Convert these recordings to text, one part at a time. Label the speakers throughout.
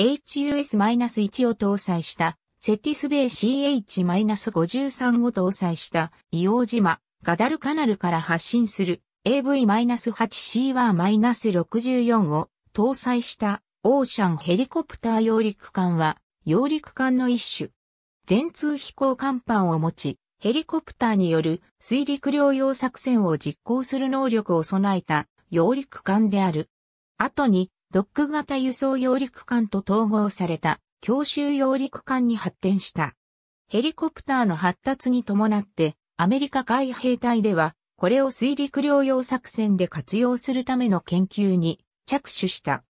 Speaker 1: HUS-1 を搭載したセティスベイ CH-53 を搭載した硫黄島ガダルカナルから発進する AV-8CY-64 を搭載したオーシャンヘリコプター揚陸艦は揚陸艦の一種。全通飛行甲板を持ち、ヘリコプターによる水陸両用作戦を実行する能力を備えた揚陸艦である。後にドック型輸送揚陸艦と統合された強襲揚陸艦に発展した。ヘリコプターの発達に伴って、アメリカ海兵隊では、これを水陸両用作戦で活用するための研究に着手した。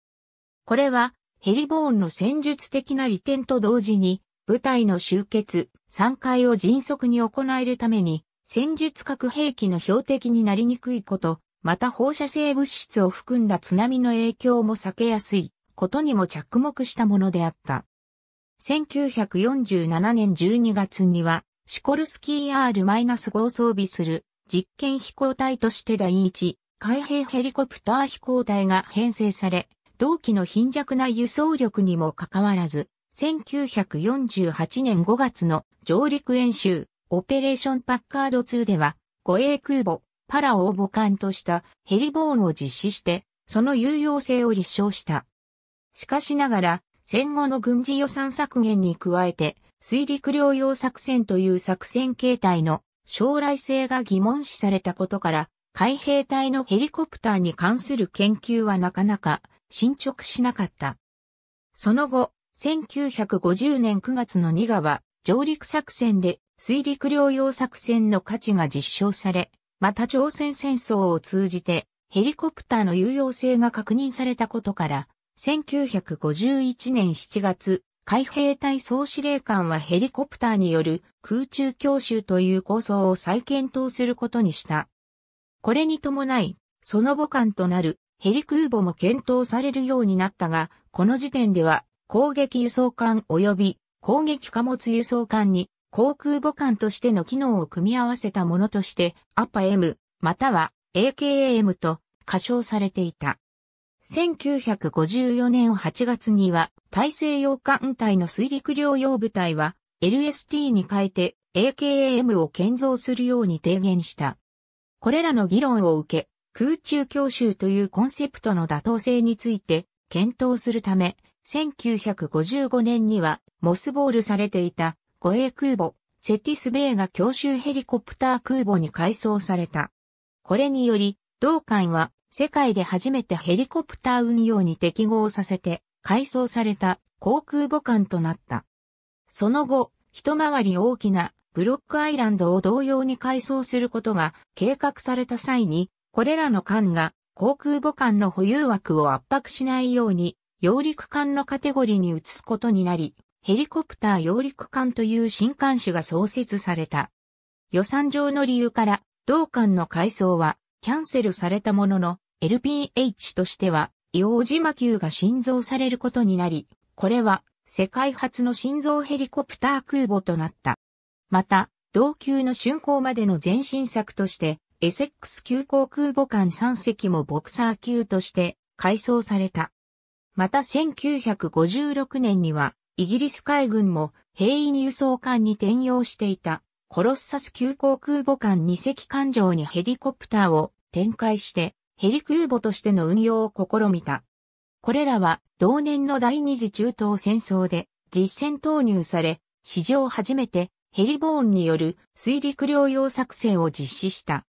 Speaker 1: これは、ヘリボーンの戦術的な利点と同時に、部隊の集結、散開を迅速に行えるために、戦術核兵器の標的になりにくいこと、また放射性物質を含んだ津波の影響も避けやすいことにも着目したものであった。1947年12月には、シコルスキー R-5 を装備する実験飛行隊として第一海兵ヘリコプター飛行隊が編成され、同期の貧弱な輸送力にもかかわらず、1948年5月の上陸演習、オペレーションパッカード2では、護衛空母、パラオを母艦としたヘリボーンを実施して、その有用性を立証した。しかしながら、戦後の軍事予算削減に加えて、水陸両用作戦という作戦形態の将来性が疑問視されたことから、海兵隊のヘリコプターに関する研究はなかなか進捗しなかった。その後、1950年9月の2川上陸作戦で水陸両用作戦の価値が実証され、また朝鮮戦争を通じてヘリコプターの有用性が確認されたことから、1951年7月、海兵隊総司令官はヘリコプターによる空中教習という構想を再検討することにした。これに伴い、その母艦となるヘリ空母も検討されるようになったが、この時点では攻撃輸送艦及び攻撃貨物輸送艦に航空母艦としての機能を組み合わせたものとして、アパ M、または AKAM と仮称されていた。1954年8月には、大西洋艦隊の水陸両用部隊は、LST に変えて AKAM を建造するように提言した。これらの議論を受け、空中教習というコンセプトの妥当性について検討するため、1955年にはモスボールされていた護衛空母、セティスベイが強襲ヘリコプター空母に改装された。これにより、同艦は世界で初めてヘリコプター運用に適合させて改装された航空母艦となった。その後、一回り大きなブロックアイランドを同様に改装することが計画された際に、これらの艦が航空母艦の保有枠を圧迫しないように、揚陸艦のカテゴリーに移すことになり、ヘリコプター揚陸艦という新艦種が創設された。予算上の理由から、同艦の改装はキャンセルされたものの、LPH としては、伊黄島級が新造されることになり、これは世界初の新造ヘリコプター空母となった。また、同級の竣工までの前進策として、エセックス急行空母艦3隻もボクサー級として改装された。また1956年にはイギリス海軍も兵員輸送艦に転用していたコロッサス級航空母艦2隻艦上にヘリコプターを展開してヘリ空母としての運用を試みた。これらは同年の第二次中東戦争で実戦投入され、史上初めてヘリボーンによる水陸両用作戦を実施した。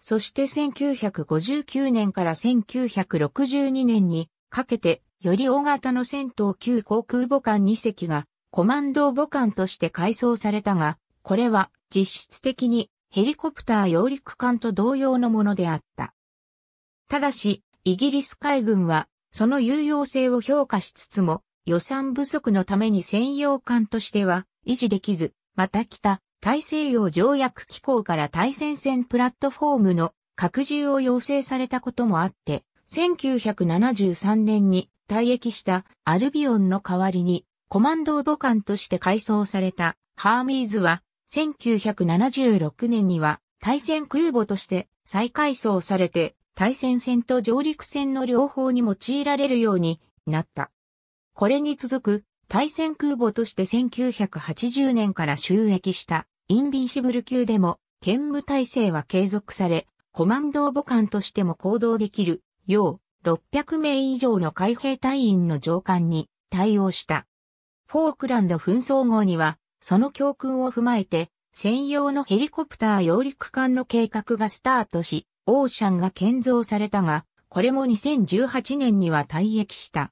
Speaker 1: そして1959年から1962年にかけてより大型の戦闘級航空母艦2隻がコマンド母艦として改装されたが、これは実質的にヘリコプター揚陸艦と同様のものであった。ただし、イギリス海軍はその有用性を評価しつつも予算不足のために専用艦としては維持できず、また北大西洋条約機構から対戦線プラットフォームの拡充を要請されたこともあって、1973年に退役したアルビオンの代わりにコマンド母艦として改装されたハーミーズは1976年には対戦空母として再改装されて対戦戦と上陸戦の両方に用いられるようになった。これに続く対戦空母として1980年から収益したインビンシブル級でも兼務体制は継続され、コマンド母艦としても行動できるよう600名以上の海兵隊員の上官に対応した。フォークランド紛争後には、その教訓を踏まえて、専用のヘリコプター揚陸艦の計画がスタートし、オーシャンが建造されたが、これも2018年には退役した。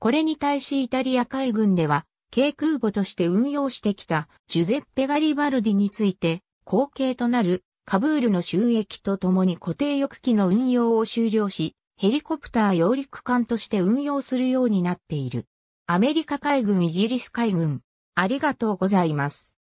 Speaker 1: これに対しイタリア海軍では、軽空母として運用してきたジュゼッペ・ガリバルディについて、後継となるカブールの収益とともに固定翼機の運用を終了し、ヘリコプター揚陸艦として運用するようになっている。アメリカ海軍イギリス海軍。ありがとうございます。